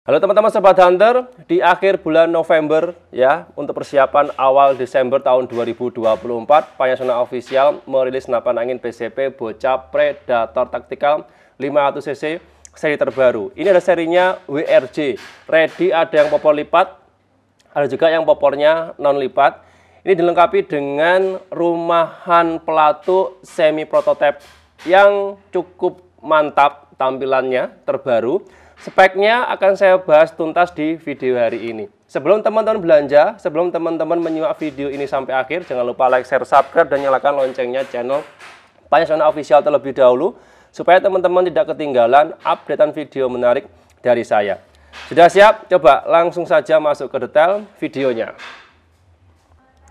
Halo teman-teman sobat Hunter, di akhir bulan November ya untuk persiapan awal Desember tahun 2024, Panasonic Official merilis senapan angin PCP Bocah Predator Tactical 500cc seri terbaru. Ini ada serinya WRJ. Ready ada yang popor lipat, ada juga yang popornya non lipat. Ini dilengkapi dengan rumahan pelatu semi prototipe yang cukup mantap tampilannya terbaru Speknya akan saya bahas tuntas di video hari ini. Sebelum teman-teman belanja, sebelum teman-teman menyimak video ini sampai akhir, jangan lupa like, share, subscribe, dan nyalakan loncengnya channel Panasonic Official terlebih dahulu, supaya teman-teman tidak ketinggalan updatean video menarik dari saya. Sudah siap? Coba langsung saja masuk ke detail videonya.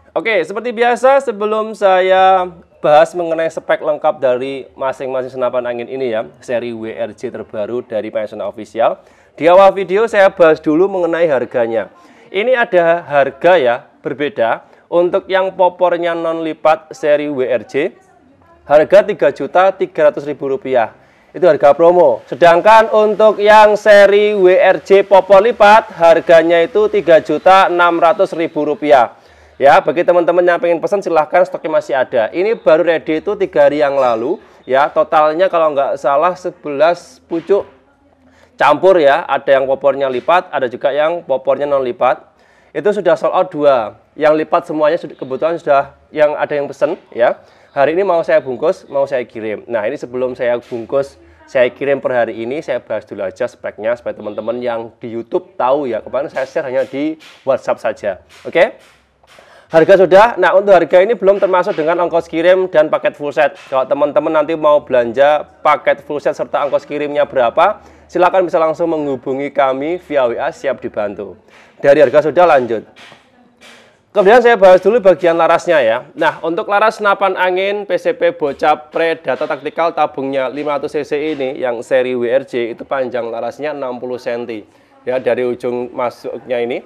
Oke, seperti biasa sebelum saya bahas mengenai spek lengkap dari masing-masing senapan angin ini ya, seri WRC terbaru dari Panasonic Official. Di awal video saya bahas dulu mengenai harganya. Ini ada harga ya, berbeda. Untuk yang popornya non lipat seri WRC harga Rp3.300.000. Itu harga promo. Sedangkan untuk yang seri WRC popor lipat, harganya itu Rp3.600.000. Ya, bagi teman-teman yang pengen pesan silahkan stoknya masih ada. Ini baru ready itu tiga hari yang lalu. Ya, totalnya kalau nggak salah 11 pucuk campur ya. Ada yang popornya lipat, ada juga yang popornya non lipat. Itu sudah sold out dua. Yang lipat semuanya kebutuhan sudah yang ada yang pesen ya. Hari ini mau saya bungkus, mau saya kirim. Nah, ini sebelum saya bungkus saya kirim per hari ini saya bahas dulu aja speknya supaya teman-teman yang di YouTube tahu ya kemarin saya share hanya di WhatsApp saja oke okay? Harga sudah. Nah, untuk harga ini belum termasuk dengan ongkos kirim dan paket full set. Kalau teman-teman nanti mau belanja paket full set serta ongkos kirimnya berapa, silakan bisa langsung menghubungi kami via WA siap dibantu. Dari harga sudah lanjut. Kemudian saya bahas dulu bagian larasnya ya. Nah, untuk laras senapan angin PCP Bocap Pre Data Taktikal tabungnya 500 cc ini yang seri WRJ itu panjang larasnya 60 cm. Ya, dari ujung masuknya ini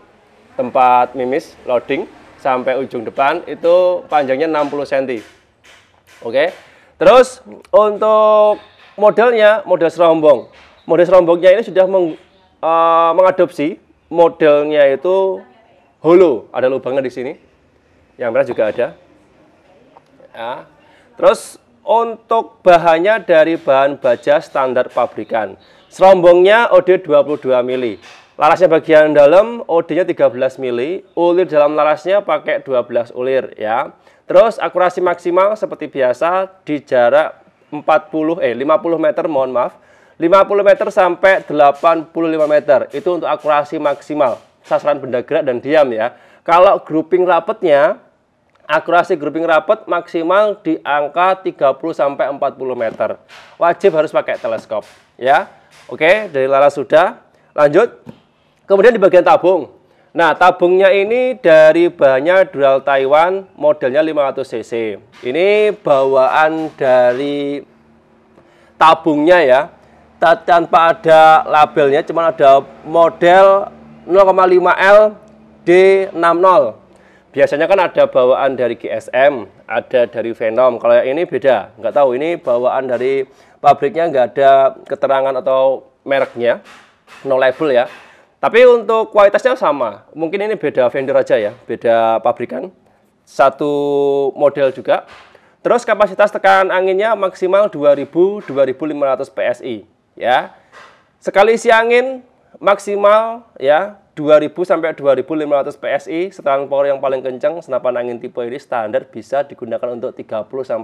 tempat mimis loading sampai ujung depan itu panjangnya 60 cm. Oke. Terus untuk modelnya model serombong. Model serombongnya ini sudah meng, uh, mengadopsi modelnya itu hulu ada lubangnya di sini. Yang merah juga ada. Ya. Terus untuk bahannya dari bahan baja standar pabrikan. Serombongnya OD 22 mili. Larasnya bagian dalam OD-nya 13 mili, ulir dalam larasnya pakai 12 ulir ya. Terus akurasi maksimal seperti biasa di jarak 40 eh 50 meter mohon maaf 50 meter sampai 85 meter itu untuk akurasi maksimal sasaran benda gerak dan diam ya. Kalau grouping rapetnya akurasi grouping rapet maksimal di angka 30 sampai 40 meter. Wajib harus pakai teleskop ya. Oke, dari laras sudah. Lanjut. Kemudian di bagian tabung. Nah, tabungnya ini dari bahannya dual Taiwan, modelnya 500 cc. Ini bawaan dari tabungnya ya. Tanpa ada labelnya, cuma ada model 0,5L D60. Biasanya kan ada bawaan dari GSM, ada dari Venom. Kalau yang ini beda, nggak tahu ini bawaan dari pabriknya nggak ada keterangan atau mereknya, no label ya. Tapi untuk kualitasnya sama. Mungkin ini beda vendor aja ya, beda pabrikan. Satu model juga. Terus kapasitas tekanan anginnya maksimal 2000-2500 PSI ya. Sekali isi angin maksimal ya 2000 sampai 2500 PSI, Setelan power yang paling kencang senapan angin tipe ini standar bisa digunakan untuk 30 40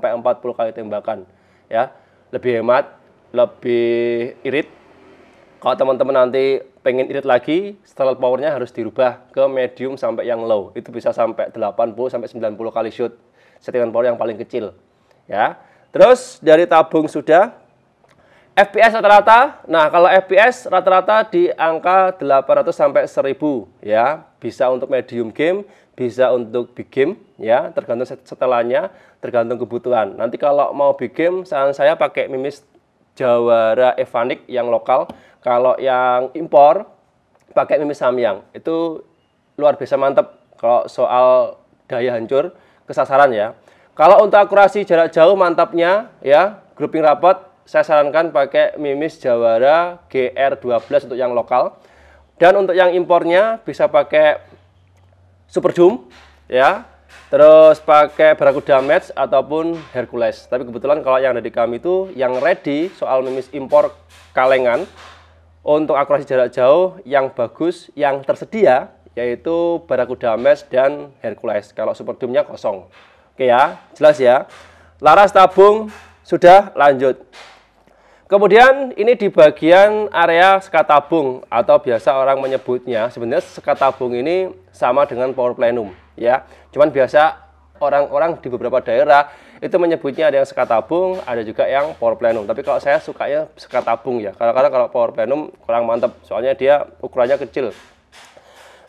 kali tembakan ya. Lebih hemat, lebih irit kalau teman-teman nanti pengen irit lagi, style powernya harus dirubah ke medium sampai yang low. Itu bisa sampai 80 sampai 90 kali shoot. Settingan power yang paling kecil. Ya. Terus dari tabung sudah FPS rata-rata. Nah, kalau FPS rata-rata di angka 800 sampai 1000 ya. Bisa untuk medium game, bisa untuk big game ya, tergantung setelannya, tergantung kebutuhan. Nanti kalau mau big game, saran saya pakai mimis Jawara Evanik yang lokal kalau yang impor pakai mimis samyang itu luar biasa mantep kalau soal daya hancur kesasaran ya. Kalau untuk akurasi jarak jauh mantapnya ya grouping rapat saya sarankan pakai mimis Jawara GR12 untuk yang lokal. Dan untuk yang impornya bisa pakai Super Zoom ya. Terus pakai Barakuda Match ataupun Hercules. Tapi kebetulan kalau yang ada di kami itu yang ready soal mimis impor kalengan untuk akurasi jarak jauh yang bagus yang tersedia yaitu Barakuda Mesh dan Hercules. Kalau superdumnya kosong. Oke ya, jelas ya. Laras tabung sudah lanjut. Kemudian ini di bagian area sekat tabung atau biasa orang menyebutnya sebenarnya sekat tabung ini sama dengan power plenum ya. Cuman biasa orang-orang di beberapa daerah itu menyebutnya ada yang sekat tabung, ada juga yang power plenum. Tapi kalau saya sukanya sekat tabung ya, karena kadang, kadang kalau power plenum kurang mantap, soalnya dia ukurannya kecil.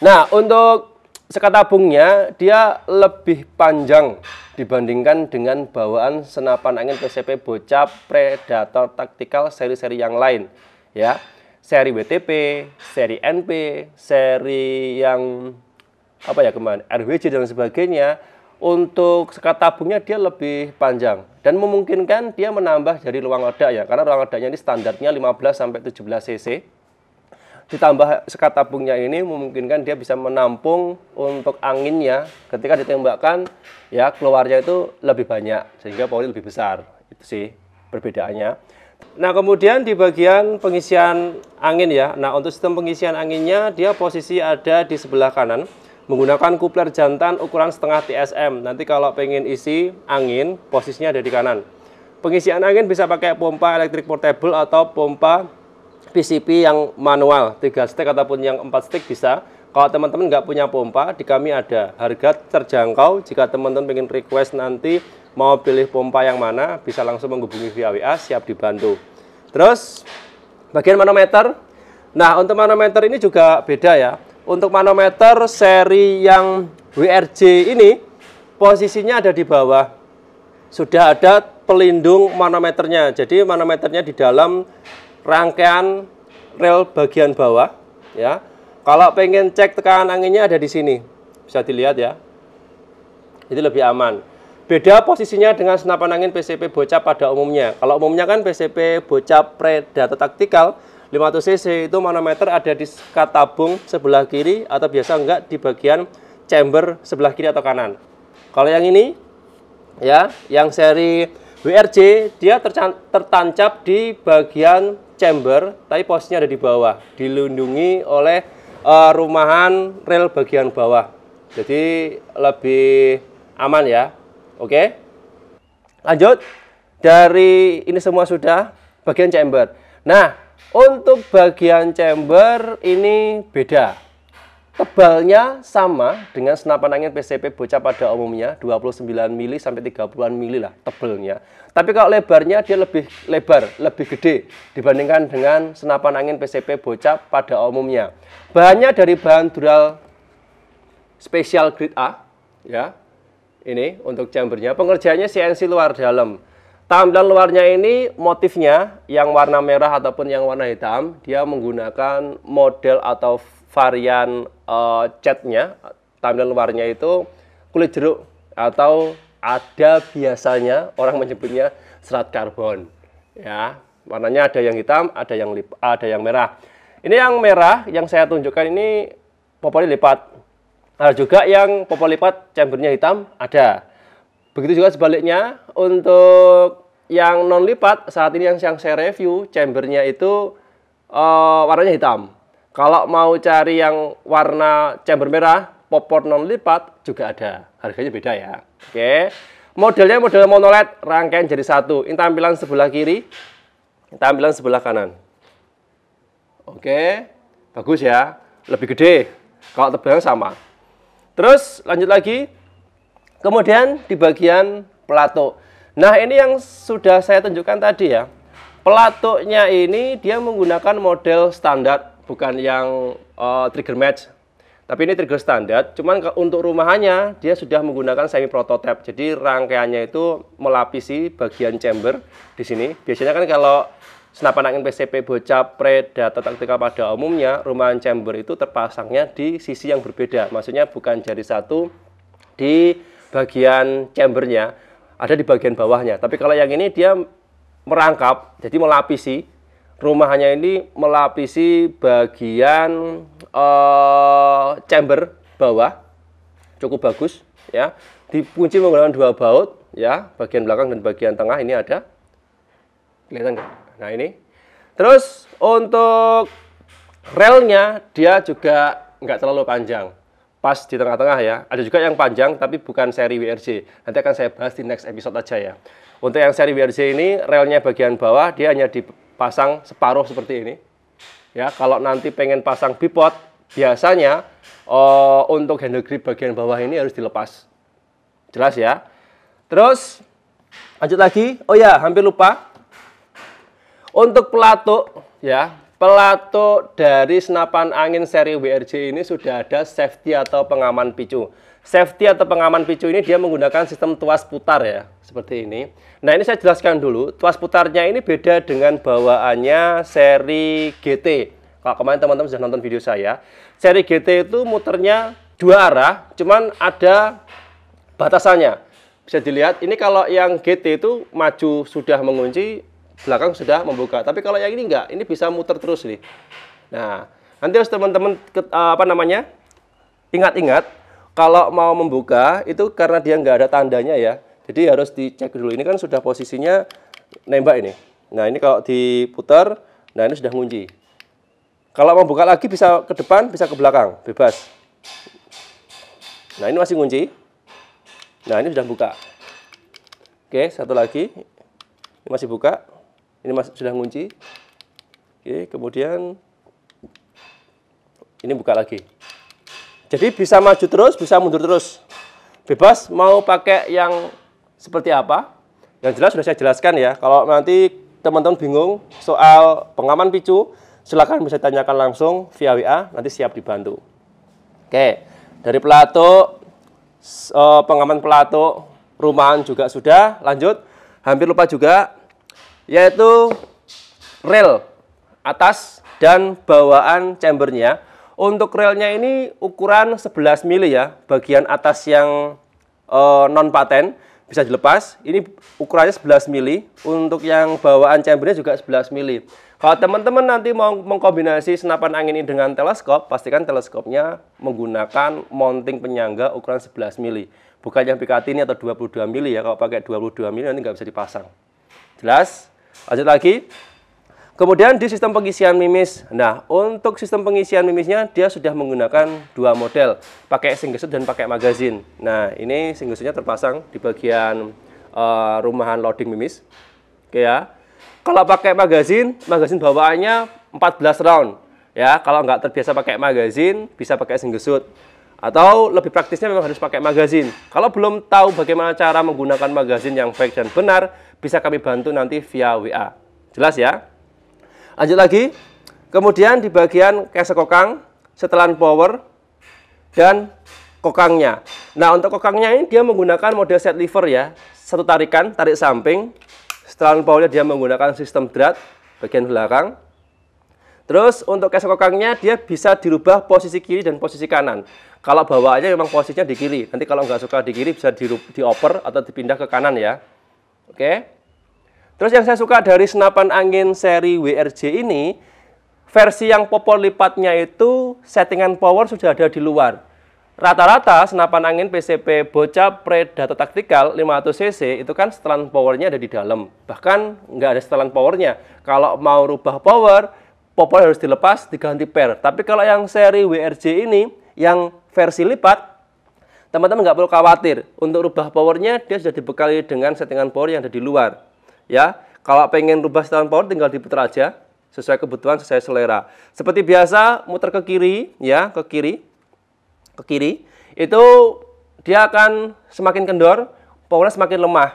Nah, untuk sekat tabungnya, dia lebih panjang dibandingkan dengan bawaan senapan angin PCP Bocap Predator Tactical seri-seri yang lain. ya Seri WTP, seri NP, seri yang apa ya kemarin RWJ dan sebagainya untuk sekat tabungnya dia lebih panjang dan memungkinkan dia menambah dari ruang ledak ya karena ruang ledaknya ini standarnya 15 sampai 17 cc ditambah sekat tabungnya ini memungkinkan dia bisa menampung untuk anginnya ketika ditembakkan ya keluarnya itu lebih banyak sehingga powernya lebih besar itu sih perbedaannya nah kemudian di bagian pengisian angin ya nah untuk sistem pengisian anginnya dia posisi ada di sebelah kanan menggunakan kupler jantan ukuran setengah TSM. Nanti kalau pengen isi angin, posisinya ada di kanan. Pengisian angin bisa pakai pompa elektrik portable atau pompa PCP yang manual, 3 stick ataupun yang 4 stick bisa. Kalau teman-teman nggak punya pompa, di kami ada. Harga terjangkau, jika teman-teman pengen request nanti mau pilih pompa yang mana, bisa langsung menghubungi via WA, siap dibantu. Terus, bagian manometer. Nah, untuk manometer ini juga beda ya. Untuk manometer seri yang WRJ ini posisinya ada di bawah. Sudah ada pelindung manometernya. Jadi manometernya di dalam rangkaian rel bagian bawah ya. Kalau pengen cek tekanan anginnya ada di sini. Bisa dilihat ya. Itu lebih aman. Beda posisinya dengan senapan angin PCP bocap pada umumnya. Kalau umumnya kan PCP bocap predator taktikal 500 cc itu manometer ada di sekat tabung sebelah kiri atau biasa enggak di bagian chamber sebelah kiri atau kanan. Kalau yang ini ya, yang seri WRJ dia tertancap di bagian chamber tapi posnya ada di bawah, dilindungi oleh uh, rumahan rel bagian bawah. Jadi lebih aman ya. Oke. Lanjut. Dari ini semua sudah bagian chamber. Nah, untuk bagian chamber ini beda. Tebalnya sama dengan senapan angin PCP bocah pada umumnya 29 mili sampai 30 mili lah tebalnya. Tapi kalau lebarnya dia lebih lebar, lebih gede dibandingkan dengan senapan angin PCP bocah pada umumnya. Bahannya dari bahan dural special grade A ya. Ini untuk chambernya. Pengerjaannya CNC luar dalam. Tampilan luarnya ini motifnya yang warna merah ataupun yang warna hitam, dia menggunakan model atau varian uh, catnya. Tampilan luarnya itu kulit jeruk atau ada biasanya orang menyebutnya serat karbon. Ya, warnanya ada yang hitam, ada yang lip, ada yang merah. Ini yang merah yang saya tunjukkan ini popoli lipat. Ada juga yang popoli lipat chambernya hitam, ada. Begitu juga sebaliknya untuk yang non lipat saat ini yang, yang saya review chambernya itu uh, warnanya hitam. Kalau mau cari yang warna chamber merah, popor non lipat juga ada. Harganya beda ya. Oke. Okay. Modelnya model monoled, rangkaian jadi satu. Ini tampilan sebelah kiri, tampilan sebelah kanan. Oke. Okay. Bagus ya. Lebih gede. Kalau tebalnya sama. Terus lanjut lagi. Kemudian di bagian pelatuk. Nah, ini yang sudah saya tunjukkan tadi ya. Pelatuknya ini dia menggunakan model standar, bukan yang uh, trigger match. Tapi ini trigger standar, cuman ke, untuk rumahannya dia sudah menggunakan semi prototype. Jadi rangkaiannya itu melapisi bagian chamber di sini. Biasanya kan kalau senapan angin PCP bocah pre data taktikal pada umumnya rumahan chamber itu terpasangnya di sisi yang berbeda. Maksudnya bukan jari satu di bagian chambernya, ada di bagian bawahnya. Tapi kalau yang ini dia merangkap, jadi melapisi. Rumahnya ini melapisi bagian uh, chamber bawah, cukup bagus ya. Dikunci menggunakan dua baut ya, bagian belakang dan bagian tengah ini ada. Kelihatan nggak? Nah ini. Terus untuk relnya dia juga nggak terlalu panjang pas di tengah-tengah ya. Ada juga yang panjang tapi bukan seri WRC. Nanti akan saya bahas di next episode aja ya. Untuk yang seri WRC ini relnya bagian bawah dia hanya dipasang separuh seperti ini. Ya, kalau nanti pengen pasang bipod biasanya uh, untuk handle grip bagian bawah ini harus dilepas. Jelas ya? Terus lanjut lagi. Oh ya, hampir lupa. Untuk pelatuk ya, Pelato dari senapan angin seri WRJ ini sudah ada safety atau pengaman picu. Safety atau pengaman picu ini dia menggunakan sistem tuas putar ya, seperti ini. Nah ini saya jelaskan dulu, tuas putarnya ini beda dengan bawaannya seri GT. Kalau kemarin teman-teman sudah nonton video saya, seri GT itu muternya dua arah, cuman ada batasannya. Bisa dilihat, ini kalau yang GT itu maju sudah mengunci, belakang sudah membuka. Tapi kalau yang ini enggak, ini bisa muter terus nih. Nah, nanti harus teman-teman eh, apa namanya? ingat-ingat kalau mau membuka itu karena dia enggak ada tandanya ya. Jadi harus dicek dulu. Ini kan sudah posisinya nembak ini. Nah, ini kalau diputar, nah ini sudah ngunci. Kalau mau buka lagi bisa ke depan, bisa ke belakang, bebas. Nah, ini masih ngunci. Nah, ini sudah buka. Oke, satu lagi. Ini masih buka ini mas, sudah ngunci oke kemudian ini buka lagi jadi bisa maju terus bisa mundur terus bebas mau pakai yang seperti apa yang jelas sudah saya jelaskan ya kalau nanti teman-teman bingung soal pengaman picu silahkan bisa tanyakan langsung via WA nanti siap dibantu oke dari Plato, eh, pengaman Plato, rumahan juga sudah lanjut hampir lupa juga yaitu rel atas dan bawaan chambernya. Untuk relnya ini ukuran 11 mili ya, bagian atas yang e, eh, non paten bisa dilepas. Ini ukurannya 11 mili, untuk yang bawaan chambernya juga 11 mili. Kalau teman-teman nanti mau mengkombinasi senapan angin ini dengan teleskop, pastikan teleskopnya menggunakan mounting penyangga ukuran 11 mili. Bukan yang Picatinny atau 22 mili ya, kalau pakai 22 mili nanti nggak bisa dipasang. Jelas? Lanjut lagi. Kemudian di sistem pengisian mimis. Nah, untuk sistem pengisian mimisnya dia sudah menggunakan dua model, pakai shot dan pakai magazine. Nah, ini shotnya terpasang di bagian uh, rumahan loading mimis. Oke ya. Kalau pakai magazine, magazine bawaannya 14 round. Ya, kalau nggak terbiasa pakai magazine, bisa pakai shot. Atau lebih praktisnya memang harus pakai magazine. Kalau belum tahu bagaimana cara menggunakan magazine yang baik dan benar, bisa kami bantu nanti via WA. Jelas ya? Lanjut lagi. Kemudian di bagian kese kokang, setelan power, dan kokangnya. Nah, untuk kokangnya ini dia menggunakan model set lever ya. Satu tarikan, tarik samping. Setelan powernya dia menggunakan sistem drat bagian belakang. Terus untuk kese kokangnya dia bisa dirubah posisi kiri dan posisi kanan. Kalau bawaannya memang posisinya di kiri. Nanti kalau nggak suka di kiri bisa dioper atau dipindah ke kanan ya. Oke. Terus yang saya suka dari senapan angin seri WRJ ini, versi yang popor lipatnya itu settingan power sudah ada di luar. Rata-rata senapan angin PCP bocah Predator Tactical 500cc itu kan setelan powernya ada di dalam. Bahkan nggak ada setelan powernya. Kalau mau rubah power, popor harus dilepas, diganti per. Tapi kalau yang seri WRJ ini, yang versi lipat, teman-teman nggak perlu khawatir. Untuk rubah powernya, dia sudah dibekali dengan settingan power yang ada di luar. Ya, kalau pengen rubah setelan power, tinggal diputar aja sesuai kebutuhan, sesuai selera. Seperti biasa, muter ke kiri, ya, ke kiri, ke kiri. Itu dia akan semakin kendor, powernya semakin lemah.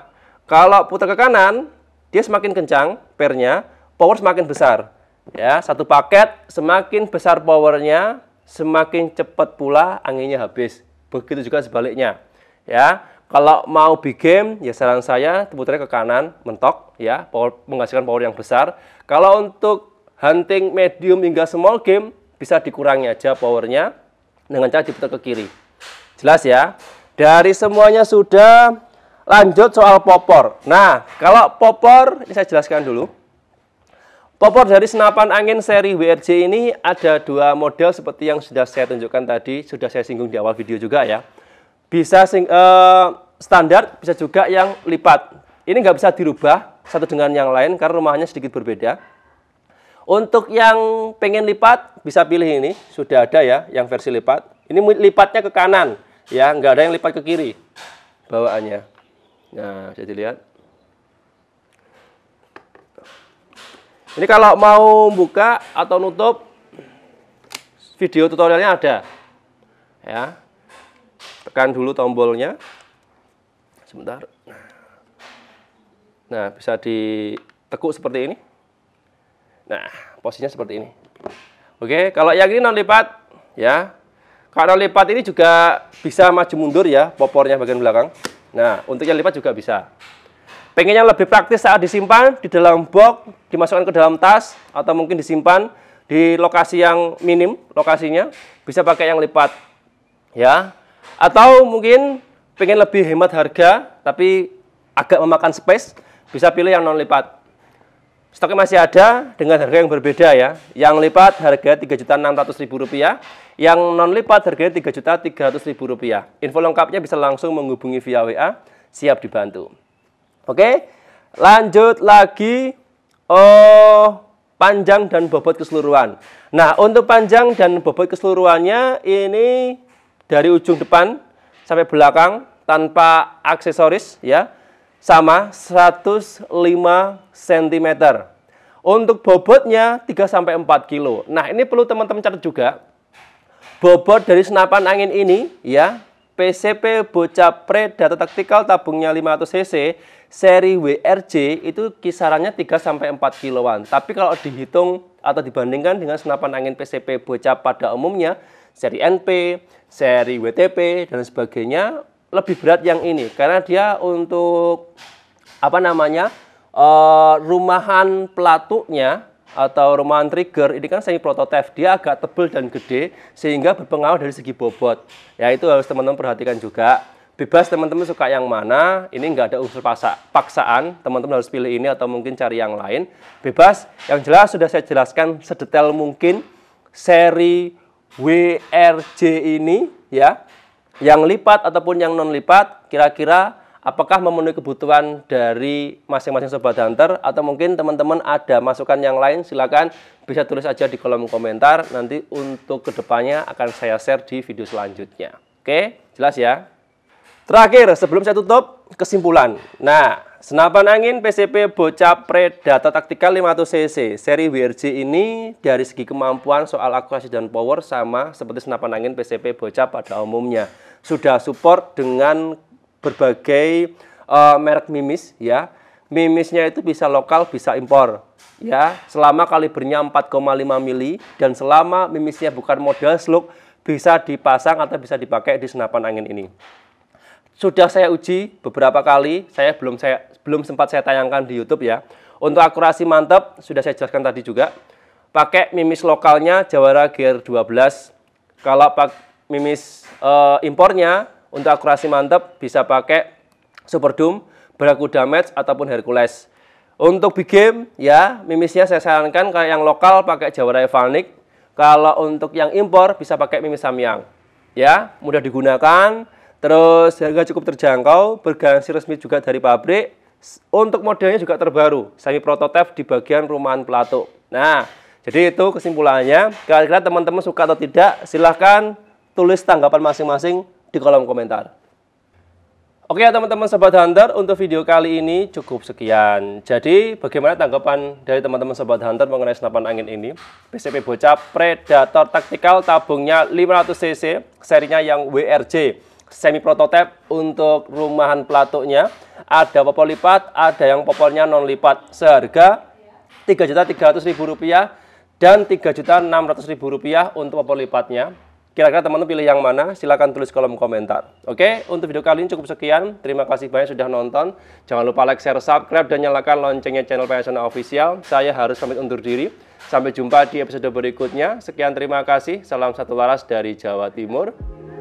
Kalau putar ke kanan, dia semakin kencang pernya, power semakin besar. Ya, satu paket semakin besar powernya, semakin cepat pula anginnya habis. Begitu juga sebaliknya. Ya, kalau mau big game, ya saran saya putarnya ke kanan, mentok, ya, power, menghasilkan power yang besar. Kalau untuk hunting medium hingga small game, bisa dikurangi aja powernya dengan cara diputar ke kiri. Jelas ya? Dari semuanya sudah, lanjut soal popor. Nah, kalau popor, ini saya jelaskan dulu. Popor dari senapan angin seri WRJ ini ada dua model seperti yang sudah saya tunjukkan tadi, sudah saya singgung di awal video juga ya. Bisa sing, uh, standar, bisa juga yang lipat. Ini nggak bisa dirubah satu dengan yang lain karena rumahnya sedikit berbeda. Untuk yang pengen lipat, bisa pilih ini. Sudah ada ya yang versi lipat. Ini lipatnya ke kanan, ya nggak ada yang lipat ke kiri bawaannya. Nah, bisa dilihat. Ini kalau mau buka atau nutup video tutorialnya ada. Ya. Tekan dulu tombolnya. Sebentar. Nah, bisa ditekuk seperti ini. Nah, posisinya seperti ini. Oke, kalau yang ini non lipat ya. Kalau lipat ini juga bisa maju mundur ya popornya bagian belakang. Nah, untuk yang lipat juga bisa. Pengen yang lebih praktis saat disimpan di dalam box, dimasukkan ke dalam tas, atau mungkin disimpan di lokasi yang minim lokasinya, bisa pakai yang lipat. Ya. Atau mungkin pengen lebih hemat harga, tapi agak memakan space, bisa pilih yang non lipat. Stoknya masih ada dengan harga yang berbeda ya. Yang lipat harga Rp3.600.000, yang non lipat harganya Rp3.300.000. Info lengkapnya bisa langsung menghubungi via WA, siap dibantu. Oke. Lanjut lagi oh panjang dan bobot keseluruhan. Nah, untuk panjang dan bobot keseluruhannya ini dari ujung depan sampai belakang tanpa aksesoris ya. Sama 105 cm. Untuk bobotnya 3 sampai 4 kilo. Nah, ini perlu teman-teman catat juga. Bobot dari senapan angin ini ya, PCP Bocah data Tactical tabungnya 500 cc seri WRC itu kisarannya 3 sampai 4 kiloan. Tapi kalau dihitung atau dibandingkan dengan senapan angin PCP bocah pada umumnya, seri NP, seri WTP dan sebagainya lebih berat yang ini karena dia untuk apa namanya? Eh, rumahan pelatuknya atau rumahan trigger ini kan semi prototipe dia agak tebal dan gede sehingga berpengaruh dari segi bobot ya itu harus teman-teman perhatikan juga bebas teman-teman suka yang mana ini nggak ada unsur paksaan teman-teman harus pilih ini atau mungkin cari yang lain bebas yang jelas sudah saya jelaskan sedetail mungkin seri WRJ ini ya yang lipat ataupun yang non lipat kira-kira apakah memenuhi kebutuhan dari masing-masing sobat hunter atau mungkin teman-teman ada masukan yang lain silakan bisa tulis aja di kolom komentar nanti untuk kedepannya akan saya share di video selanjutnya oke jelas ya Terakhir, sebelum saya tutup, kesimpulan. Nah, senapan angin PCP Bocah Data Taktikal 500cc seri WRJ ini dari segi kemampuan soal akurasi dan power sama seperti senapan angin PCP Bocah pada umumnya. Sudah support dengan berbagai uh, merek mimis ya. Mimisnya itu bisa lokal, bisa impor ya. Selama kalibernya 4,5 mili dan selama mimisnya bukan model slug bisa dipasang atau bisa dipakai di senapan angin ini. Sudah saya uji beberapa kali, saya belum saya belum sempat saya tayangkan di YouTube ya. Untuk akurasi mantap sudah saya jelaskan tadi juga. Pakai mimis lokalnya Jawara Gear 12. Kalau pak mimis e, eh, impornya untuk akurasi mantap bisa pakai Super Doom, Barracuda Match ataupun Hercules. Untuk big game ya, mimisnya saya sarankan kalau yang lokal pakai Jawara Evalnik. Kalau untuk yang impor bisa pakai mimis Samyang. Ya, mudah digunakan, Terus harga cukup terjangkau, bergaransi resmi juga dari pabrik. Untuk modelnya juga terbaru, semi prototipe di bagian perumahan pelatuk. Nah, jadi itu kesimpulannya. Kira-kira teman-teman suka atau tidak, silahkan tulis tanggapan masing-masing di kolom komentar. Oke ya teman-teman Sobat Hunter, untuk video kali ini cukup sekian. Jadi bagaimana tanggapan dari teman-teman Sobat Hunter mengenai senapan angin ini? PCP Bocah Predator Tactical tabungnya 500cc, serinya yang WRJ semi prototipe untuk rumahan pelatuknya. Ada popol lipat, ada yang popolnya non lipat. Seharga Rp3.300.000 dan Rp3.600.000 untuk popol lipatnya. Kira-kira teman-teman pilih yang mana? Silahkan tulis kolom komentar. Oke, untuk video kali ini cukup sekian. Terima kasih banyak sudah nonton. Jangan lupa like, share, subscribe, dan nyalakan loncengnya channel Payasana Official. Saya harus pamit undur diri. Sampai jumpa di episode berikutnya. Sekian terima kasih. Salam satu laras dari Jawa Timur.